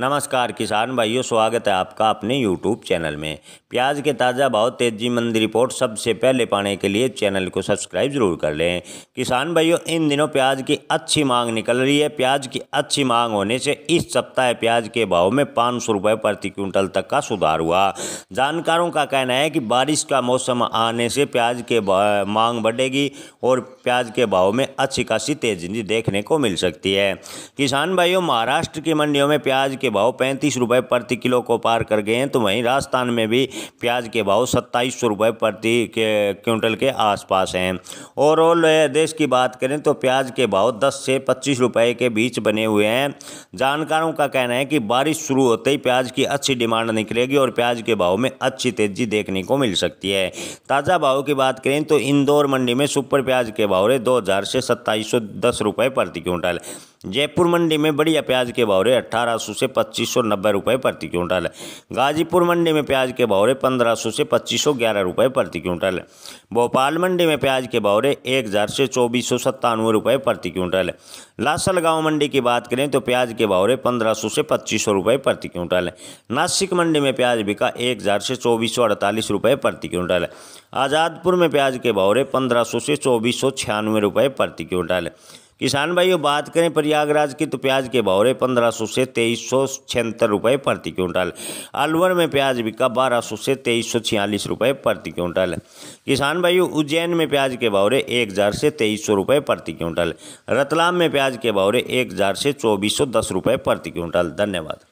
नमस्कार किसान भाइयों स्वागत है आपका अपने यूट्यूब चैनल में प्याज के ताज़ा भाव तेजी मंदी रिपोर्ट सबसे पहले पाने के लिए चैनल को सब्सक्राइब जरूर कर लें किसान भाइयों इन दिनों प्याज की अच्छी मांग निकल रही है प्याज की अच्छी मांग होने से इस सप्ताह प्याज के भाव में पाँच सौ रुपये प्रति क्विंटल तक का सुधार हुआ जानकारों का कहना है कि बारिश का मौसम आने से प्याज के मांग बढ़ेगी और प्याज के भाव में अच्छी खासी तेजी देखने को मिल सकती है किसान भाइयों महाराष्ट्र की मंडियों में प्याज के भाव पैंतीस रुपये प्रति किलो को पार कर गए हैं तो वहीं राजस्थान में भी प्याज के भाव सत्ताईस सौ रुपये प्रति क्विंटल के आसपास हैं ओवरऑल देश की बात करें तो प्याज के भाव दस से पच्चीस रुपये के बीच बने हुए हैं जानकारों का कहना है कि बारिश शुरू होते ही प्याज की अच्छी डिमांड निकलेगी और प्याज के भाव में अच्छी तेजी देखने को मिल सकती है ताज़ा भाव की बात करें तो इंदौर मंडी में सुपर प्याज के भाव रहे दो से सत्ताईस सौ दस रुपये प्रति क्विंटल जयपुर मंडी में बढ़िया प्याज के भाव रहे अट्ठारह सौ से पच्चीस सौ नब्बे रुपये प्रति क्विंटल है गाजीपुर मंडी में प्याज के भाव रहे पंद्रह सौ से पच्चीस सौ ग्यारह रुपये प्रति क्विंटल है भोपाल मंडी में प्याज के भाव रहे एक हज़ार से चौबीस सौ सत्तानवे रुपये प्रति क्विंटल है लासल गाँव मंडी की बात करें तो प्याज के भाव रहे पंद्रह सौ से पच्चीस सौ रुपये प्रति क्विंटल है नासिक मंडी में प्याज बिका एक हज़ार से चौबीस सौ अड़तालीस रुपये प्रति क्विंटल है आज़ादपुर में प्याज के भाव रहे पंद्रह सौ से चौबीस सौ छियानवे रुपये प्रति क्विंटल है किसान भाइयों बात करें प्रयागराज की तो प्याज के भाव रहे पंद्रह सौ से तेईस सौ छिहत्तर रुपये प्रति क्विंटल अलवर में प्याज बिका बारह सौ से तेईस सौ छियालीस रुपये प्रति क्विंटल किसान भाइयों उज्जैन में प्याज के भाव रहे एक हज़ार से तेईस सौ रुपये प्रति क्विंटल रतलाम में प्याज के भाव रहे एक हज़ार से चौबीस सौ दस रुपये प्रति क्विंटल धन्यवाद